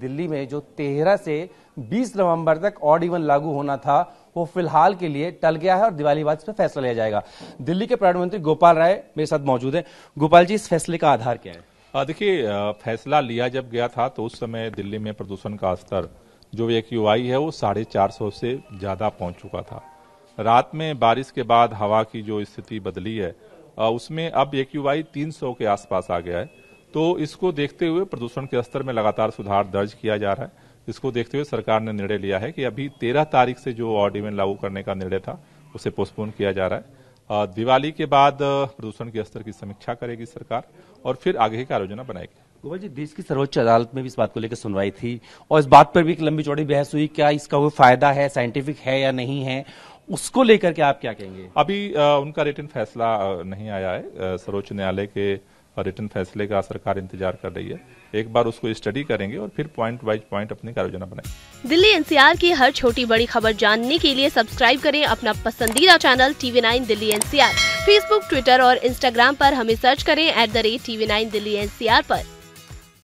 दिल्ली में जो 13 से 20 नवंबर तक ऑड इवन लागू होना था वो फिलहाल के लिए टल गया है और दिवाली बाद इस पर फैसला लिया जाएगा दिल्ली के पर्यटन मंत्री गोपाल राय मेरे साथ मौजूद है गोपाल जी इस फैसले का आधार क्या है देखिए फैसला लिया जब गया था तो उस समय दिल्ली में प्रदूषण का स्तर जो एक यूआई है वो साढ़े चार सौ से ज्यादा पहुंच चुका था रात में बारिश के बाद हवा की जो स्थिति बदली है उसमें अब एक यूआई तीन सौ के आसपास आ गया है तो इसको देखते हुए प्रदूषण के स्तर में लगातार सुधार दर्ज किया जा रहा है इसको देखते हुए सरकार ने निर्णय लिया है कि अभी तेरह तारीख से जो ऑड इवेंट लागू करने का निर्णय था उसे पोस्टपोन किया जा रहा है दिवाली के बाद प्रदूषण के स्तर की समीक्षा करेगी सरकार और फिर आगे का आयोजना बनाएगी गोपाल जी देश की सर्वोच्च अदालत में भी इस बात को लेकर सुनवाई थी और इस बात पर भी एक लंबी चौड़ी बहस हुई क्या इसका कोई फायदा है साइंटिफिक है या नहीं है उसको लेकर के आप क्या कहेंगे अभी उनका रिटर्न फैसला नहीं आया है सर्वोच्च न्यायालय के और रिटर्न फैसले का सरकार इंतजार कर रही है एक बार उसको स्टडी करेंगे और फिर पॉइंट बाई पॉइंट अपनी कार्योजना बनाएंगे दिल्ली एनसीआर की हर छोटी बड़ी खबर जानने के लिए सब्सक्राइब करें अपना पसंदीदा channel TV nine Delhi NCR Facebook Twitter और इंस्टाग्राम पर हमें सर्च करें at the rate TV nine Delhi NCR आरोप